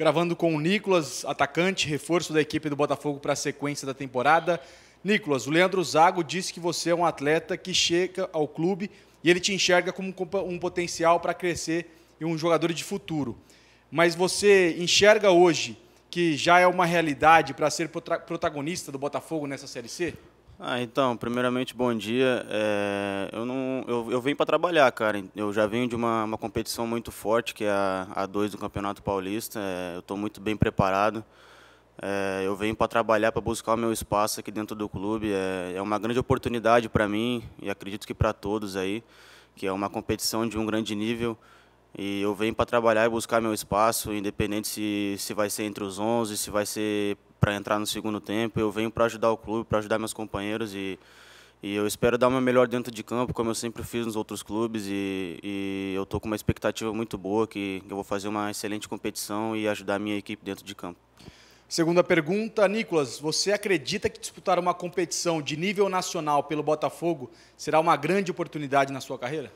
gravando com o Nicolas, atacante, reforço da equipe do Botafogo para a sequência da temporada. Nicolas, o Leandro Zago disse que você é um atleta que chega ao clube e ele te enxerga como um potencial para crescer e um jogador de futuro. Mas você enxerga hoje que já é uma realidade para ser protagonista do Botafogo nessa Série C? Ah, então, primeiramente, bom dia. É, eu não, eu, eu vim para trabalhar, cara. Eu já venho de uma, uma competição muito forte, que é a, a 2 do Campeonato Paulista. É, eu estou muito bem preparado. É, eu venho para trabalhar, para buscar o meu espaço aqui dentro do clube. É, é uma grande oportunidade para mim e acredito que para todos aí, que é uma competição de um grande nível. E eu venho para trabalhar e buscar meu espaço, independente se, se vai ser entre os 11, se vai ser para entrar no segundo tempo. Eu venho para ajudar o clube, para ajudar meus companheiros e, e eu espero dar o meu melhor dentro de campo, como eu sempre fiz nos outros clubes. E, e eu estou com uma expectativa muito boa que eu vou fazer uma excelente competição e ajudar a minha equipe dentro de campo. Segunda pergunta, Nicolas, você acredita que disputar uma competição de nível nacional pelo Botafogo será uma grande oportunidade na sua carreira?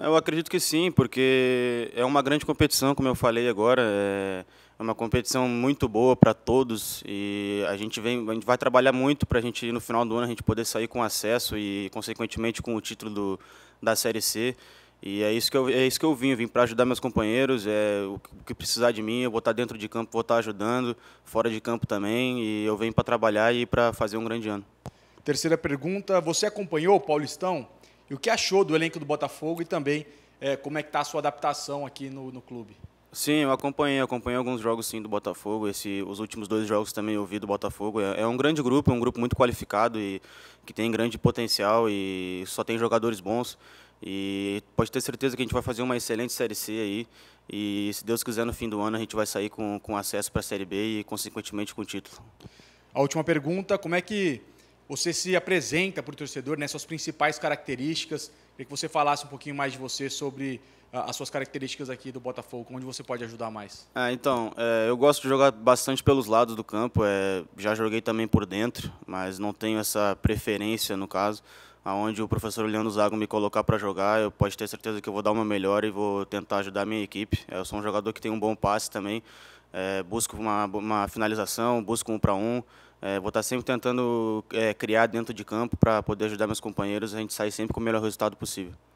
Eu acredito que sim, porque é uma grande competição, como eu falei agora. É, é uma competição muito boa para todos e a gente vem, a gente vai trabalhar muito para a gente no final do ano a gente poder sair com acesso e consequentemente com o título do, da Série C. E é isso que eu, é isso que eu vim, eu vim para ajudar meus companheiros, é o que precisar de mim, eu vou estar tá dentro de campo, vou estar tá ajudando, fora de campo também, e eu venho para trabalhar e para fazer um grande ano. Terceira pergunta, você acompanhou o Paulistão? e o que achou do elenco do Botafogo e também é, como é que está a sua adaptação aqui no, no clube. Sim, eu acompanhei, acompanhei alguns jogos sim do Botafogo. Esse, os últimos dois jogos também eu vi do Botafogo. É, é um grande grupo, é um grupo muito qualificado e que tem grande potencial e só tem jogadores bons. E pode ter certeza que a gente vai fazer uma excelente Série C aí. E se Deus quiser, no fim do ano a gente vai sair com, com acesso para a Série B e, consequentemente, com o título. A última pergunta: como é que você se apresenta para o torcedor, né, suas principais características. Queria que você falasse um pouquinho mais de você sobre ah, as suas características aqui do Botafogo, onde você pode ajudar mais. Ah, então, é, eu gosto de jogar bastante pelos lados do campo, é, já joguei também por dentro, mas não tenho essa preferência no caso aonde o professor Leandro Zago me colocar para jogar, eu posso ter certeza que eu vou dar uma melhor e vou tentar ajudar a minha equipe. Eu sou um jogador que tem um bom passe também, é, busco uma, uma finalização, busco um para um, é, vou estar tá sempre tentando é, criar dentro de campo para poder ajudar meus companheiros, a gente sair sempre com o melhor resultado possível.